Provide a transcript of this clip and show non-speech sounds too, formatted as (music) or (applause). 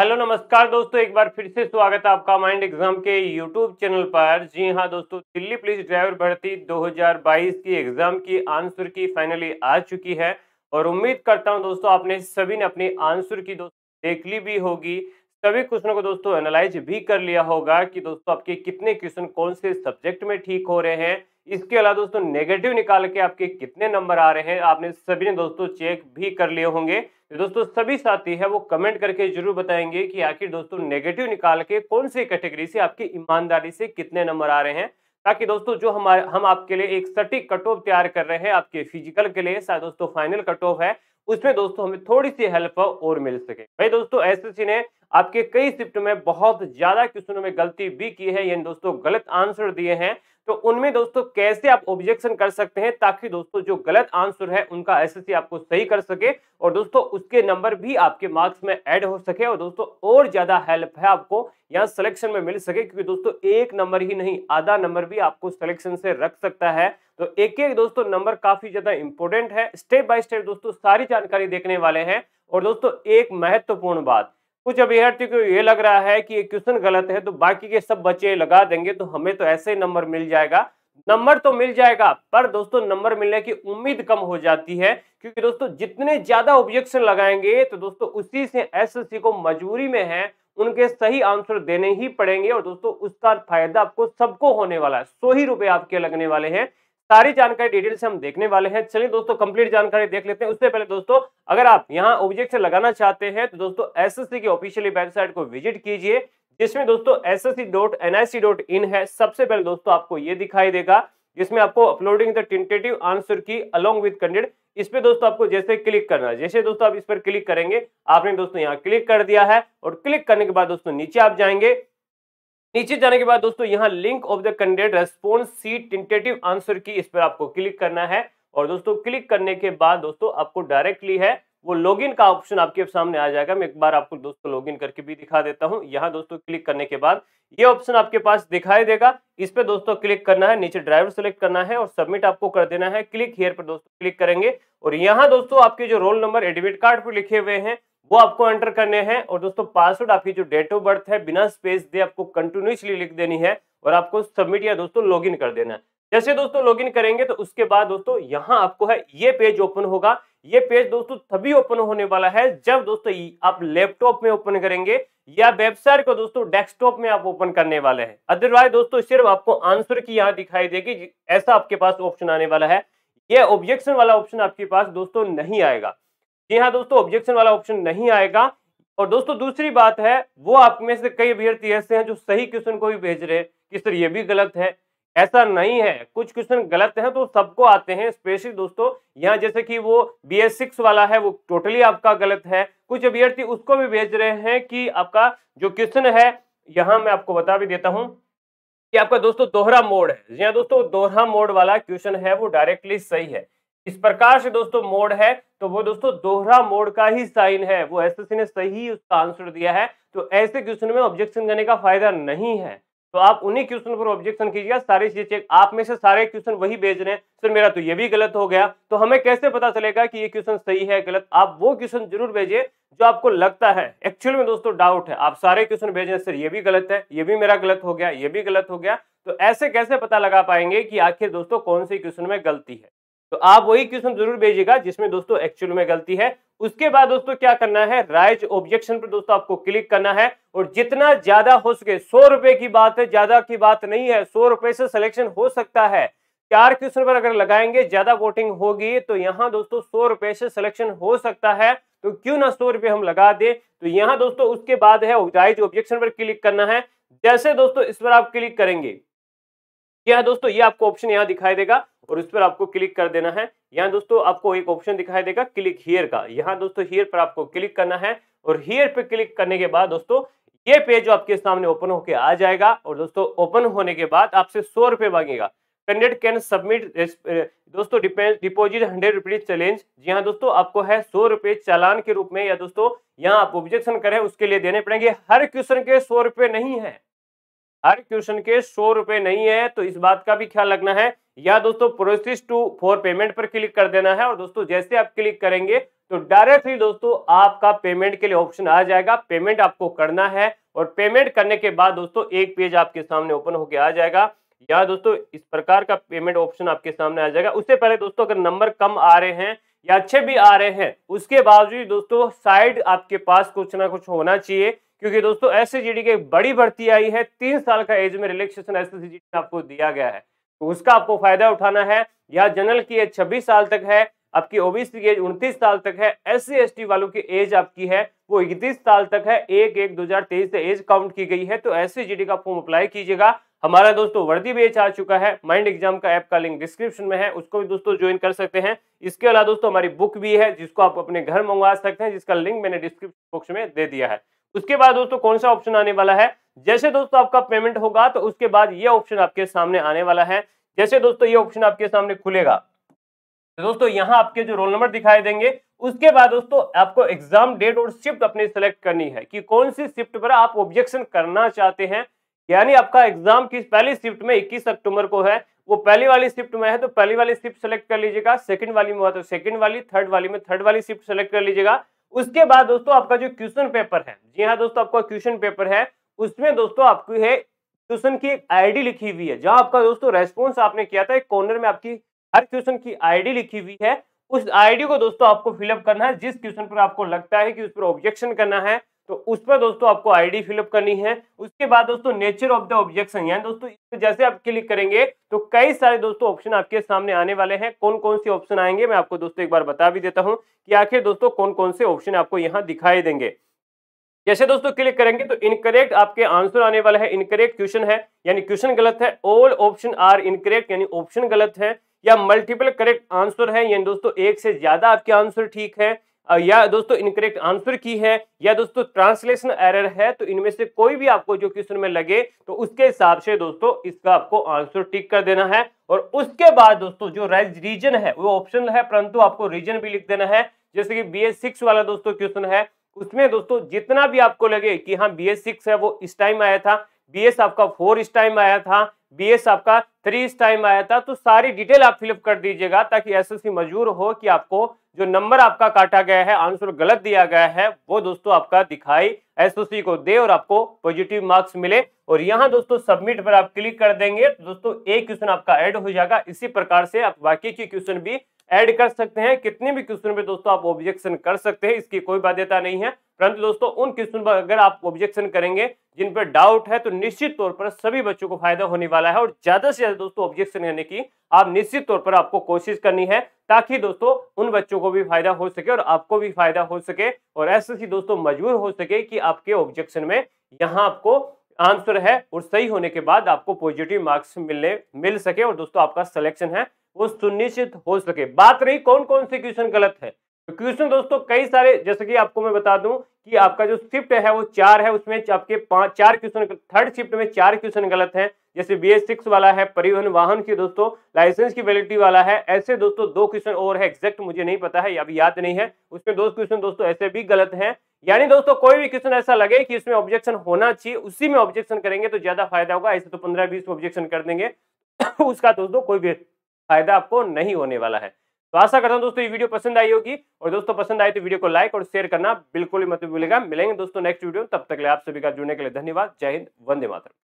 hello नमस्कार दोस्तों एक बार फिर से स्वागत है आपका माइंड एग्जाम के यूट्यूब चैनल पर जी हाँ दोस्तों दिल्ली पुलिस ड्राइवर भर्ती 2022 की एग्जाम की आंसर की फाइनली आ चुकी है और उम्मीद करता हूँ दोस्तों आपने सभी ने अपनी आंसर की दोस्तों देख ली भी होगी सभी क्वेश्चनों को दोस्तों एनालाइज भी कर लिया होगा कि दोस्तों आपके कितने क्वेश्चन कौन से सब्जेक्ट में ठीक हो रहे हैं इसके अलावा दोस्तों नेगेटिव निकाल के आपके कितने नंबर आ रहे हैं आपने सभी ने दोस्तों चेक भी कर लिए होंगे तो दोस्तों सभी साथी है वो कमेंट करके जरूर बताएंगे कि आखिर दोस्तों नेगेटिव निकाल के कौन से कैटेगरी से आपकी ईमानदारी से कितने नंबर आ रहे हैं ताकि दोस्तों जो हमारे हम आपके लिए एक सटीक कट ऑफ तैयार कर रहे हैं आपके फिजिकल के लिए दोस्तों फाइनल कट ऑफ है उसमें दोस्तों हमें थोड़ी सी हेल्प और मिल सके भाई दोस्तों एसएससी ने आपके कई शिफ्ट में बहुत ज्यादा क्वेश्चनों में गलती भी की है यानी दोस्तों गलत आंसर दिए हैं तो उनमें दोस्तों कैसे आप ऑब्जेक्शन कर सकते हैं ताकि दोस्तों जो गलत आंसर है उनका एसएससी आपको सही कर सके और दोस्तों उसके नंबर भी आपके मार्क्स में ऐड हो सके और दोस्तों और ज़्यादा हेल्प है आपको यहाँ सिलेक्शन में मिल सके क्योंकि दोस्तों एक नंबर ही नहीं आधा नंबर भी आपको सिलेक्शन से रख सकता है तो एक एक दोस्तों नंबर काफ़ी ज़्यादा इंपॉर्टेंट है स्टेप बाय स्टेप दोस्तों सारी जानकारी देखने वाले हैं और दोस्तों एक महत्वपूर्ण बात कुछ तो अभ्यर्थियों को ये लग रहा है कि ये क्वेश्चन गलत है तो बाकी के सब बच्चे लगा देंगे तो हमें तो ऐसे ही नंबर मिल जाएगा नंबर तो मिल जाएगा पर दोस्तों नंबर मिलने की उम्मीद कम हो जाती है क्योंकि दोस्तों जितने ज्यादा ऑब्जेक्शन लगाएंगे तो दोस्तों उसी से सी को मजबूरी में है उनके सही आंसर देने ही पड़ेंगे और दोस्तों उसका फायदा आपको सबको होने वाला है सौ ही रुपए आपके लगने वाले हैं सारी जानकारी डिटेल से हम देखने वाले हैं चलिए दोस्तों कंप्लीट जानकारी देख लेते हैं उससे पहले दोस्तों अगर आप यहाँ ऑब्जेक्ट लगाना चाहते हैं तो दोस्तों एसएससी की ऑफिशियली वेबसाइट को विजिट कीजिए जिसमें दोस्तों S S C dot N I C dot in है सबसे पहले दोस्तों आपको ये दिखाई देगा जिसमें आपको uploading the tentative answer key along with candidate इस पे दोस्तों आपको जैसे क्लिक करना है जैसे दोस्तों आप इस पर क्लिक करेंगे आपने दोस्तों यहाँ क्लिक कर दिया है और क्लिक करने के बाद दोस्तों नीचे आप जाएंगे नीचे जाने के बाद दोस्तों यहाँ link of the candidate response सी टेंटेटिव आंसर की इस पर आपको क्लिक करना है और दोस्तों क्लिक करने के बाद दोस्तों आपको डायरेक्टली है वो लॉगिन का ऑप्शन आपके सामने आ जाएगा मैं एक बार आपको दोस्तों लॉगिन करके भी दिखा देता हूं यहां दोस्तों क्लिक करने के बाद ये ऑप्शन आपके पास दिखाई देगा इस पर दोस्तों क्लिक करना है नीचे ड्राइवर सेलेक्ट करना है और सबमिट आपको कर देना है क्लिक हेयर पर दोस्तों क्लिक करेंगे और यहाँ दोस्तों आपके जो रोल नंबर एडमिट कार्ड पर लिखे हुए हैं वो आपको एंटर करने हैं और दोस्तों पासवर्ड आपकी जो डेट ऑफ बर्थ है बिना स्पेस दे आपको कंटिन्यूसली लिख देनी है और आपको सबमिट या दोस्तों लॉगिन कर देना है जैसे दोस्तों लॉगिन करेंगे तो उसके बाद दोस्तों यहाँ आपको है ये पेज ओपन होगा ये पेज दोस्तों तभी ओपन होने वाला है जब दोस्तों आप लैपटॉप में ओपन करेंगे या वेबसाइट को दोस्तों डेस्कटॉप में आप ओपन करने वाले हैं अदरवाइज दोस्तों सिर्फ आपको आंसर की यहाँ दिखाई देगी ऐसा आपके पास ऑप्शन आने वाला है यह ऑब्जेक्शन वाला ऑप्शन आपके पास दोस्तों नहीं आएगा जी हाँ दोस्तों ऑब्जेक्शन वाला ऑप्शन नहीं आएगा और दोस्तों दूसरी बात है वो आप में से कई अभ्यर्थी ऐसे हैं जो सही क्वेश्चन को भी भेज रहे हैं कि सर ये भी गलत है ऐसा नहीं है कुछ क्वेश्चन गलत हैं तो सबको आते हैं स्पेशली दोस्तों यहाँ जैसे कि वो बी एस सिक्स वाला है वो टोटली आपका गलत है कुछ अभ्यर्थी उसको भी भेज रहे हैं कि आपका जो क्वेश्चन है यहाँ मैं आपको बता भी देता हूँ कि आपका दोस्तों दोहरा मोड है जी हाँ दोस्तों दोहरा मोड वाला क्वेश्चन है वो डायरेक्टली सही है इस प्रकार से दोस्तों मोड है तो वो दोस्तों दोहरा मोड का ही साइन है वो एस ने सही उसका आंसर दिया है तो ऐसे क्वेश्चन में ऑब्जेक्शन करने का फायदा नहीं है तो आप उन्हीं क्वेश्चन पर ऑब्जेक्शन कीजिएगा सारी चीजें चेक आप में से सारे क्वेश्चन वही भेज रहे हैं सर मेरा तो ये भी गलत हो गया तो हमें कैसे पता चलेगा कि ये क्वेश्चन सही है गलत आप वो क्वेश्चन जरूर भेजिए जो आपको लगता है एक्चुअल में दोस्तों डाउट है आप सारे क्वेश्चन भेजें सर ये भी गलत है ये भी मेरा गलत हो गया ये भी गलत हो गया तो ऐसे कैसे पता लगा पाएंगे कि आखिर दोस्तों कौन से क्वेश्चन में गलती है तो आप वही क्वेश्चन जरूर भेजिएगा जिसमें दोस्तों एक्चुअल में गलती है उसके बाद दोस्तों क्या करना है राइज ऑब्जेक्शन पर दोस्तों आपको क्लिक करना है और जितना ज्यादा हो सके सौ रुपए की बात है ज्यादा की बात नहीं है सौ रुपए से सिलेक्शन हो सकता है चार क्वेश्चन पर अगर लगाएंगे ज्यादा वोटिंग होगी तो यहाँ दोस्तों सौ रुपए से सिलेक्शन हो सकता है तो क्यों ना सौ रुपए हम लगा दे तो यहाँ दोस्तों उसके बाद है राइज ऑब्जेक्शन पर क्लिक करना है जैसे दोस्तों इस पर आप क्लिक करेंगे क्या है दोस्तों ये आपको ऑप्शन यहाँ दिखाई देगा और उस पर आपको क्लिक कर देना है यहाँ दोस्तों आपको एक ऑप्शन दिखाई देगा क्लिक हियर का यहाँ दोस्तों हियर पर आपको क्लिक करना है और हियर पर क्लिक करने के बाद दोस्तों ये पेज जो आपके सामने ओपन होके आ जाएगा और दोस्तों ओपन होने के बाद आपसे सौ रुपए मांगेगा कैंडिडेट कैन सबमिट दोस्तों डिपॉजिट हंड्रेड रुपीज चैलेंज जी हाँ दोस्तों आपको है सौ रुपए चालान के रूप में या दोस्तों यहाँ आप ऑब्जेक्शन करें उसके लिए देने पड़ेंगे हर क्वेश्चन के सौ रुपए नहीं है हर क्वेश्चन के सौ रुपए नहीं है तो इस बात का भी ख्याल रखना है या दोस्तों प्रोसेस टू फॉर पेमेंट पर क्लिक कर देना है और दोस्तों जैसे आप क्लिक करेंगे तो डायरेक्टली दोस्तों आपका पेमेंट के लिए ऑप्शन आ जाएगा पेमेंट आपको करना है और पेमेंट करने के बाद दोस्तों एक पेज आपके सामने ओपन होकर आ जाएगा या दोस्तों इस प्रकार का पेमेंट ऑप्शन आपके सामने आ जाएगा उससे पहले दोस्तों अगर नंबर कम आ रहे हैं या अच्छे भी आ रहे हैं उसके बावजूद दोस्तों साइड आपके पास कुछ ना कुछ होना चाहिए क्योंकि दोस्तों एस की बड़ी भर्ती आई है तीन साल का एज में रिलेक्सेशन एस आपको दिया गया है तो उसका आपको फायदा उठाना है या जनरल की एज छब्बीस साल तक है आपकी ओबीसी की एज उनतीस साल तक है एस सी वालों की एज आपकी है वो इकतीस साल तक है एक एक दो हजार तेईस से एज काउंट की गई है तो एस सी का फॉर्म अप्लाई कीजिएगा हमारा दोस्तों वर्दी बेच आ चुका है माइंड एग्जाम का ऐप का लिंक डिस्क्रिप्शन में है उसको भी दोस्तों ज्वाइन कर सकते हैं इसके अलावा दोस्तों हमारी बुक भी है जिसको आप अपने घर मंगवा सकते हैं जिसका लिंक मैंने डिस्क्रिप्शन बॉक्स में दे दिया है उसके बाद दोस्तों कौन सा ऑप्शन आने वाला है जैसे दोस्तों आपका पेमेंट होगा तो उसके बाद ये ऑप्शन आपके सामने आने वाला है जैसे दोस्तों ये ऑप्शन आपके सामने खुलेगा तो दोस्तों यहाँ आपके जो रोल नंबर दिखाई देंगे उसके बाद दोस्तों आपको एग्जाम डेट और शिफ्ट अपने सेलेक्ट करनी है कि कौन सी शिफ्ट पर आप ऑब्जेक्शन करना चाहते हैं यानी आपका एग्जाम किस पहली शिफ्ट में इक्कीस अक्टूबर को है वो पहली वाली शिफ्ट में है तो पहली वाली शिफ्ट सेलेक्ट कर लीजिएगा सेकंड वाली में हुआ तो सेकंड वाली थर्ड वाली में थर्ड वाली शिफ्ट सेलेक्ट कर लीजिएगा उसके बाद दोस्तों आपका जो क्वेश्चन पेपर है जी हाँ दोस्तों आपका क्वेश्चन पेपर है उसमें दोस्तों आपको है क्वेश्चन की एक आईडी लिखी हुई है जहां आपका दोस्तों रेस्पॉन्स आपने किया था एक कॉर्नर में आपकी हर क्वेश्चन की आईडी लिखी हुई है उस आईडी को दोस्तों आपको फिलअप करना है जिस क्वेश्चन पर आपको लगता है कि उस पर ऑब्जेक्शन करना है तो उस पर दोस्तों आपको आईडी फिलअप करनी है उसके बाद दोस्तों नेचर ऑफ द ऑब्जेक्शन यानी दोस्तों इस पर जैसे आप क्लिक करेंगे तो कई सारे दोस्तों ऑप्शन आपके सामने आने वाले हैं कौन कौन से ऑप्शन आएंगे मैं आपको दोस्तों एक बार बता भी देता हूँ कि आखिर दोस्तों कौन कौन से ऑप्शन आपको यहाँ दिखाई देंगे जैसे दोस्तों क्लिक करेंगे तो इनकरेक्ट आपके आंसर आने वाला है इनकरेक्ट क्वेश्चन है यानी क्वेश्चन गलत है ऑल ऑप्शन आर इनकरेक्ट यानी ऑप्शन गलत है या मल्टीपल करेक्ट आंसर है यानी दोस्तों एक से ज्यादा आपके आंसर ठीक है या दोस्तों इनकरेक्ट आंसर की है या दोस्तों ट्रांसलेशन एरर है तो इनमें से कोई भी आपको जो क्वेश्चन में लगे तो उसके हिसाब से दोस्तों इसका आपको आंसर टिक कर देना है और उसके बाद दोस्तों जो रीजन है वो ऑप्शन है परंतु आपको रीजन भी लिख देना है जैसे कि बी एस सिक्स वाला दोस्तों क्वेश्चन है उसमें दोस्तों जितना भी आपको लगे कि हाँ बी एस सिक्स है वो इस टाइम आया था बी एस आपका फोर इस टाइम आया था बीएस आपका थ्री इस टाइम आया था तो सारी डिटेल आप फिलअप कर दीजिएगा ताकि एसएससी मजबूर हो कि आपको जो नंबर आपका काटा गया है आंसर गलत दिया गया है वो दोस्तों आपका दिखाई एसओसी को दे और आपको पॉजिटिव मार्क्स मिले और यहाँ दोस्तों सबमिट पर आप क्लिक कर देंगे तो दोस्तों एक क्वेश्चन आपका एड हो जाएगा इसी प्रकार से आप बाकी के क्वेश्चन भी एड कर सकते हैं कितने भी क्वेश्चन पे दोस्तों आप ऑब्जेक्शन कर सकते हैं इसकी कोई बाध्यता नहीं है परंतु दोस्तों उन क्वेश्चन पर अगर आप ऑब्जेक्शन करेंगे जिन पर डाउट है तो निश्चित तौर पर सभी बच्चों को फायदा होने वाला है और ज्यादा से ज्यादा दोस्तों ऑब्जेक्शन करने की आप निश्चित तौर पर आपको कोशिश करनी है ताकि दोस्तों उन बच्चों को भी फायदा हो सके और आपको भी फायदा हो सके और ऐसे ही दोस्तों मजबूर हो सके कि आपके ऑब्जेक्शन में यहाँ आपको आंसर है और सही होने के बाद आपको पॉजिटिव मार्क्स मिलने मिल सके और दोस्तों आपका सिलेक्शन है वो सुनिश्चित हो सके बात रही कौन कौन से क्वेश्चन गलत है क्वेश्चन दोस्तों कई सारे जैसे कि आपको मैं बता दूं कि आपका जो शिफ्ट है वो चार है उसमें आपके पांच चार क्वेश्चन थर्ड शिफ्ट में चार क्वेश्चन गलत हैं जैसे बी एस सिक्स वाला है परिवहन वाहन की दोस्तों लाइसेंस की वैलिडिटी वाला है ऐसे दोस्तों दो क्वेश्चन और है एग्जैक्ट मुझे नहीं पता है अभी याद नहीं है उसमें दो क्वेश्चन दोस्तों ऐसे भी गलत है यानी दोस्तों कोई भी क्वेश्चन ऐसा लगे कि इसमें ऑब्जेक्शन होना चाहिए उसी में ऑब्जेक्शन करेंगे तो ज्यादा फायदा होगा ऐसे तो पंद्रह बीस में ऑब्जेक्शन कर देंगे (coughs) उसका दोस्तों कोई भी फायदा आपको नहीं होने वाला है तो आशा करता हूँ दोस्तों ये वीडियो पसंद आई होगी और दोस्तों पसंद आए तो वीडियो को लाइक और शेयर करना बिल्कुल ही मत भूलेगा मिलेंगे दोस्तों नेक्स्ट वीडियो तब तक ले आप सभी का जुड़ने के लिए धन्यवाद जय हिंद वंदे मातरम